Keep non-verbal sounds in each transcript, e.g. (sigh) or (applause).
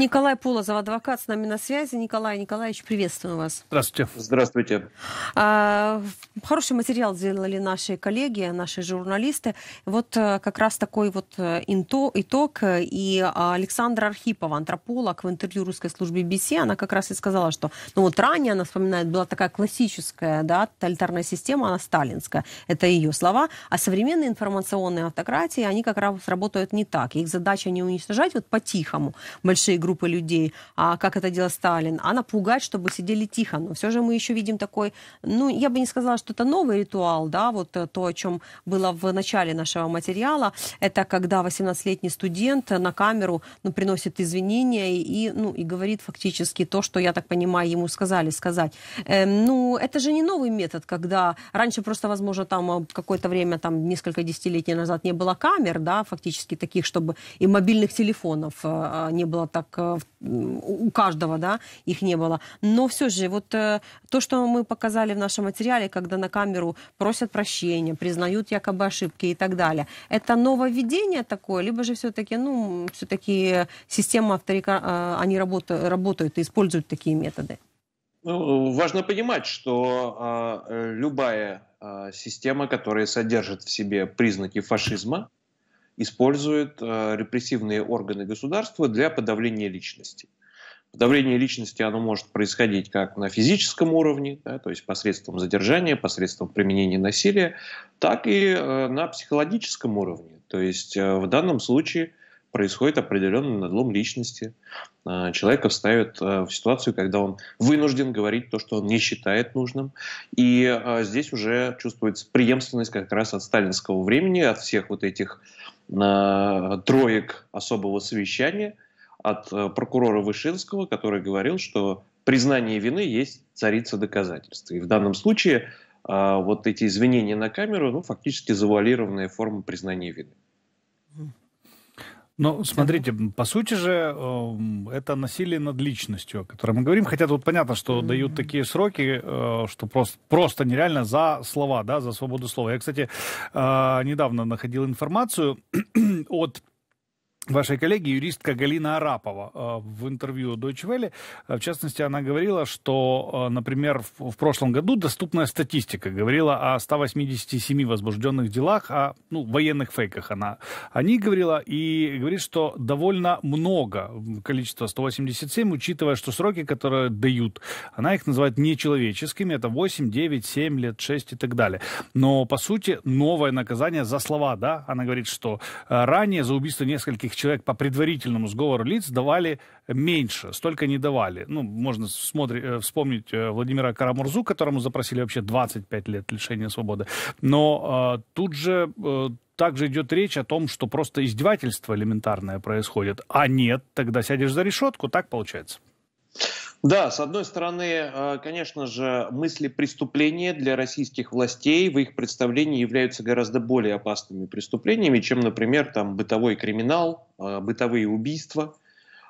Николай Полозов, адвокат, с нами на связи. Николай Николаевич, приветствую вас. Здравствуйте. Здравствуйте. А, хороший материал сделали наши коллеги, наши журналисты. Вот э, как раз такой вот э, итог. И Александра Архипова, антрополог в интервью русской службе BBC, она как раз и сказала, что ну вот ранее, она вспоминает, была такая классическая, да, тоталитарная система, она сталинская. Это ее слова. А современные информационные автократии, они как раз работают не так. Их задача не уничтожать вот по-тихому большие группы группы людей, а как это делал Сталин, а напугать, чтобы сидели тихо. Но все же мы еще видим такой, ну, я бы не сказала, что это новый ритуал, да, вот э, то, о чем было в начале нашего материала, это когда 18-летний студент на камеру, ну, приносит извинения и, ну, и говорит фактически то, что, я так понимаю, ему сказали сказать. Эм, ну, это же не новый метод, когда раньше просто, возможно, там э, какое-то время, там, несколько десятилетий назад не было камер, да, фактически таких, чтобы и мобильных телефонов э, не было так как э, у каждого, да, их не было. Но все же, вот э, то, что мы показали в нашем материале, когда на камеру просят прощения, признают якобы ошибки и так далее, это нововведение такое, либо же все-таки, ну, все-таки система авторика, э, они работают, работают и используют такие методы? Ну, важно понимать, что а, э, любая э, система, которая содержит в себе признаки фашизма, использует э, репрессивные органы государства для подавления личности. Подавление личности оно может происходить как на физическом уровне, да, то есть посредством задержания, посредством применения насилия, так и э, на психологическом уровне. То есть э, в данном случае происходит определенный надлом личности. Человека вставят в ситуацию, когда он вынужден говорить то, что он не считает нужным. И здесь уже чувствуется преемственность как раз от сталинского времени, от всех вот этих троек особого совещания от э, прокурора Вышинского, который говорил, что признание вины есть царица доказательств. И в данном случае а, вот эти извинения на камеру, ну, фактически завуалированная форма признания вины. Но ну, смотрите, по сути же, эм, это насилие над личностью, о котором мы говорим. Хотя тут понятно, что дают такие сроки, э, что просто, просто нереально за слова, да, за свободу слова. Я, кстати, э, недавно находил информацию (clears throat) от вашей коллеги, юристка Галина Арапова, э, в интервью Deutsche Welle. Э, в частности, она говорила, что, э, например, в прошлом году доступная статистика говорила о 187 возбужденных делах, о ну, военных фейках она они говорила, и говорит, что довольно много количество 187, учитывая, что сроки, которые дают, она их называет нечеловеческими, это 8, 9, 7 лет, 6 и так далее. Но, по сути, новое наказание за слова, да, она говорит, что ранее за убийство нескольких этих человек по предварительному сговору лиц давали меньше, столько не давали. Ну, можно смотри, э, вспомнить э, Владимира Карамурзу, которому запросили вообще 25 лет лишения свободы. Но э, тут же э, также идет речь о том, что просто издевательство элементарное происходит. А нет, тогда сядешь за решетку, так получается. Да, с одной стороны, э, конечно же, мысли преступления для российских властей в их представлении являются гораздо более опасными преступлениями, чем, например, там, бытовой криминал, э, бытовые убийства.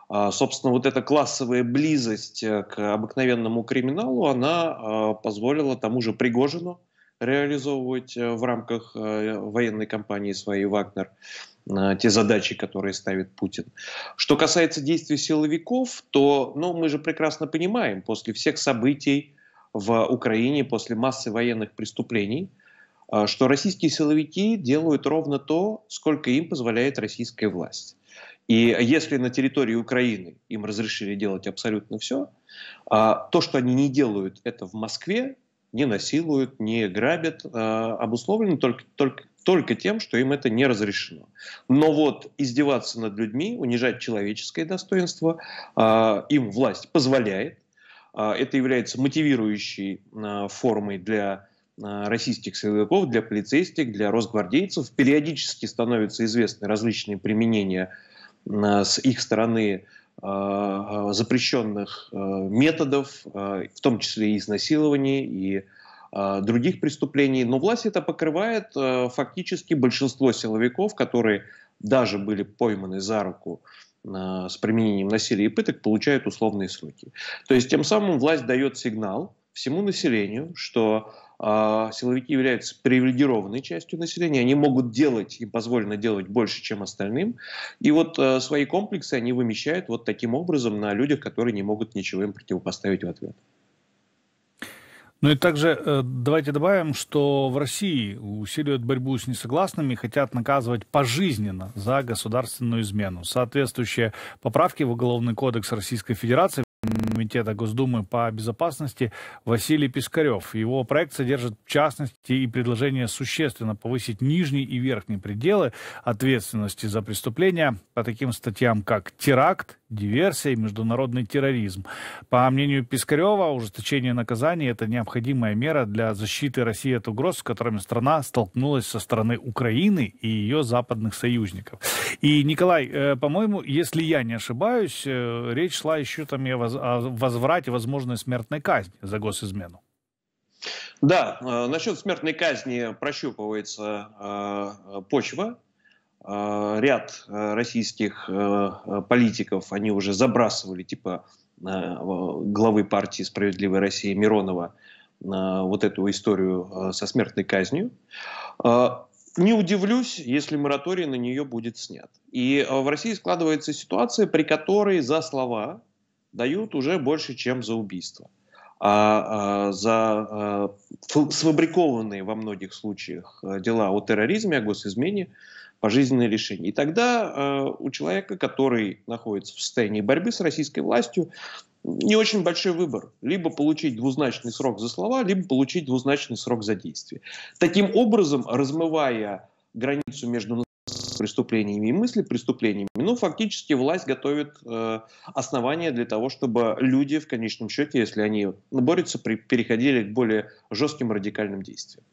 А, собственно, вот эта классовая близость э, к обыкновенному криминалу, она позволила тому же Пригожину реализовывать в рамках военной кампании своей «Вагнер». Э, те задачи, которые ставит Путин. Что касается действий силовиков, то ну, мы же прекрасно понимаем, после всех событий в Украине, после массы военных преступлений, э, что российские силовики делают ровно то, сколько им позволяет российская власть. И если на территории Украины им разрешили делать абсолютно все, э, то, что они не делают это в Москве, не насилуют, не грабят, а, обусловлено только, только, только тем, что им это не разрешено. Но вот издеваться над людьми, унижать человеческое достоинство а, им власть позволяет. А, это является мотивирующей формой для российских силовиков, для полицейских, для росгвардейцев. Периодически становятся известны различные применения с их стороны а, запрещенных а, методов, а, в том числе и изнасилований, и других преступлений. Но власть это покрывает фактически большинство силовиков, которые даже были пойманы за руку с применением насилия и пыток, получают условные сроки. То есть тем самым власть дает сигнал всему населению, что а, силовики являются привилегированной частью населения, они могут делать, им позволено делать больше, чем остальным. И вот э, свои комплексы они вымещают вот таким образом на людях, которые не могут ничего им противопоставить в ответ. Ну и также э, давайте добавим, что в России усиливают борьбу с несогласными, и хотят наказывать пожизненно за государственную измену. Соответствующие поправки в Уголовный кодекс Российской Федерации Комитета Госдумы по безопасности Василий Пискарев. Его проект содержит в частности и предложение существенно повысить нижний и верхний пределы ответственности за преступления по таким статьям, как теракт, диверсия и международный терроризм. По мнению Пискарева, ужесточение наказаний – это необходимая мера для защиты России от угроз, с которыми страна столкнулась со стороны Украины и ее западных союзников. И, Николай, э, по-моему, если я не ошибаюсь, э, речь шла еще там и о возврате возможной смертной казни за госизмену. Да, э, насчет смертной казни прощупывается почва а, ряд а, российских а, политиков, они уже забрасывали, типа главы партии «Справедливая Россия» Миронова, вот эту историю со смертной казнью. Не удивлюсь, если мораторий на нее будет снят. И в России складывается ситуация, при которой за слова дают уже больше, чем за убийство а, а, за а, сфабрикованные во многих случаях э, дела о терроризме, о госизмене, пожизненное лишение. И тогда э, у человека, который находится в состоянии борьбы с российской властью, не очень большой выбор. Либо получить двузначный срок за слова, либо получить двузначный срок за действие. Таким образом, размывая границу между преступлениями и мысли преступлениями, ну, фактически власть готовит э, основания для того, чтобы люди в конечном счете, если они борются, при, переходили к более жестким радикальным действиям.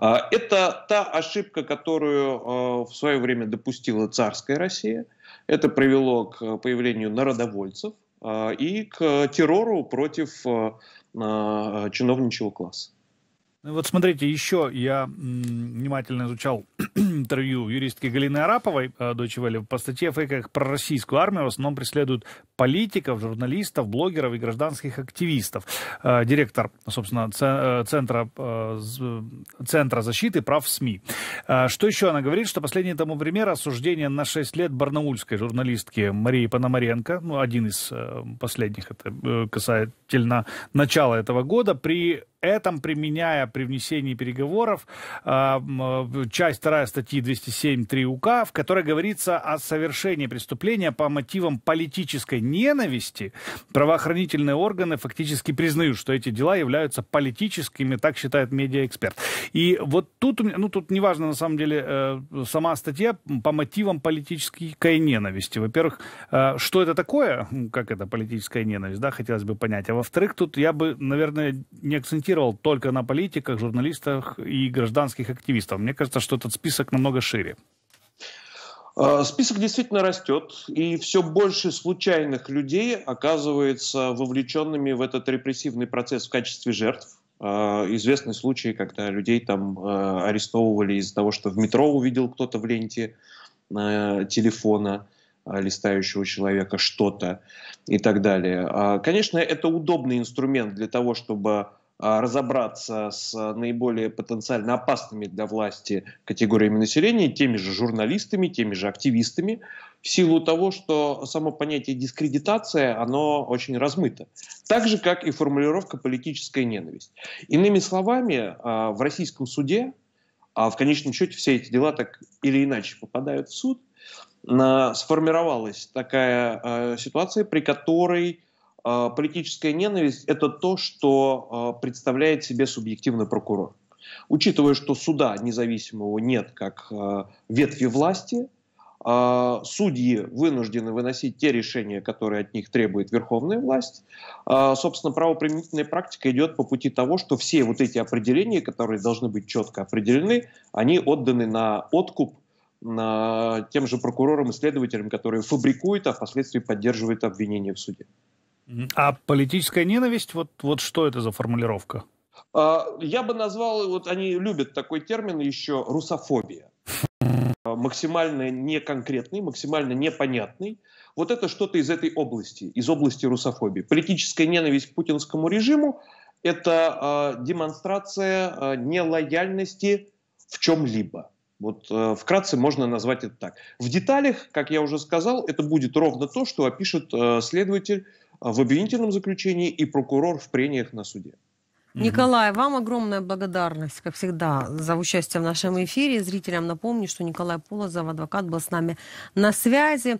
Э, это та ошибка, которую э, в свое время допустила царская Россия. Это привело к появлению народовольцев э, и к террору против э, э чиновничьего класса. Ну, вот смотрите, еще я внимательно изучал (clears throat) интервью юристки Галины Араповой, дочь э, Вели, по статье о фейках про российскую армию в основном преследуют политиков, журналистов, блогеров и гражданских активистов. Э, директор, собственно, э, Центра, центра защиты прав СМИ. Что еще она говорит, что последний тому пример осуждение на 6 лет барнаульской журналистки Марии Пономаренко, ну, один из последних, это касательно начала этого года, при этом, применяя при внесении переговоров а, э, часть 2 статьи 207.3 УК, в которой говорится о совершении преступления по мотивам политической ненависти, правоохранительные органы фактически признают, что эти дела являются политическими, так считает медиаэксперт. И вот тут, ну тут неважно на самом деле э, сама статья по мотивам политической ненависти. Во-первых, э, что это такое, как это политическая ненависть, да, хотелось бы понять. А во-вторых, тут я бы, наверное, не акцентировал акцентировал только на политиках, журналистах и гражданских активистов. Мне кажется, что этот список намного шире. А, список действительно растет, и все больше случайных людей оказывается вовлеченными в этот репрессивный процесс в качестве жертв. А, известны случаи, когда людей там а, арестовывали из-за того, что в метро увидел кто-то в ленте телефона листающего человека что-то и так далее. Конечно, это удобный инструмент для того, чтобы а, разобраться с а, наиболее потенциально опасными для власти категориями населения, теми же журналистами, теми же активистами, в силу того, что само понятие дискредитация, оно очень размыто. Так же, как и формулировка политическая ненависть. Иными словами, а, в российском суде, а в конечном счете все эти дела так или иначе попадают в суд, сформировалась такая ситуация, при которой а, политическая ненависть – это то, что а, представляет себе субъективный прокурор. Учитывая, что суда независимого нет как а, ветви власти, судьи вынуждены выносить те решения, которые от них требует верховная власть. Собственно, правоприменительная практика идет по пути того, что все вот эти определения, которые должны быть четко определены, они отданы на откуп на тем же прокурорам и следователям, которые фабрикуют, а впоследствии поддерживают обвинения в суде. А политическая ненависть, вот, вот что это за формулировка? А, я бы назвал, вот они любят такой термин еще, русофобия. Хм. А, максимально неконкретный, максимально непонятный. Вот это что-то из этой области, из области русофобии. Политическая ненависть к путинскому режиму – это э, демонстрация э, нелояльности в чем-либо. Вот э, вкратце можно назвать это так. В деталях, как я уже сказал, это будет ровно то, что опишет э, следователь а в обвинительном заключении и прокурор в прениях на суде. Николай, вам огромная благодарность, как всегда, за участие в нашем эфире. Зрителям напомню, что Николай Полозов, адвокат, был с нами на связи.